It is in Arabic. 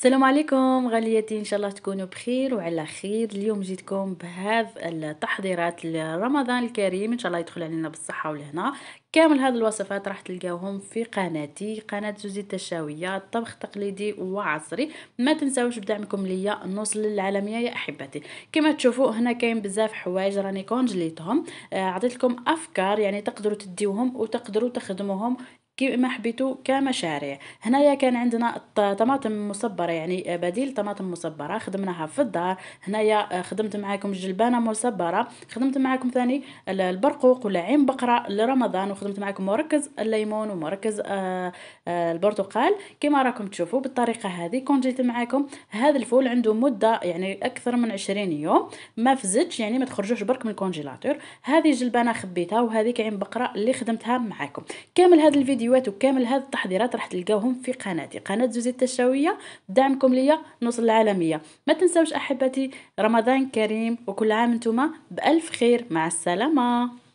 السلام عليكم غالياتي ان شاء الله تكونوا بخير وعلى خير اليوم جيتكم بهذا التحضيرات لرمضان الكريم ان شاء الله يدخل علينا بالصحه والهنا كامل هاد الوصفات راح تلقاوهم في قناتي قناه زوزي التشاويه طبخ تقليدي وعصري ما تنساوش بدعمكم ليا نوصل للعالميه يا احبتي كما تشوفوا هنا كاين بزاف حوايج راني كونجليتهم آه، عطيت لكم افكار يعني تقدروا تديوهم وتقدروا تخدموهم كما حبيتو كمشاريع هنايا كان عندنا طماطم مصبره يعني بديل طماطم مصبره خدمناها في الدار هنايا آه، خدمت معاكم الجلبانه مصبره خدمت معاكم ثاني البرقوق ولا عين بقره لرمضان وخدمت معاكم مركز الليمون ومركز آه، آه، البرتقال كما راكم تشوفوا بالطريقه هذه كون جيت معاكم هذا الفول عنده مده يعني اكثر من 20 يوم ما فزتش يعني ما تخرجوش برك من الكونجيلاتور هذه جلبانه خبيتها وهذيك عين بقره اللي خدمتها معاكم كامل هذا الفيديو الفيديوهات وكامل هاد التحضيرات راح تلقاوهم في قناتي قناه زوزي التشاويه دعمكم ليا نوصل العالميه ما تنساوش احبتي رمضان كريم وكل عام نتوما بالف خير مع السلامه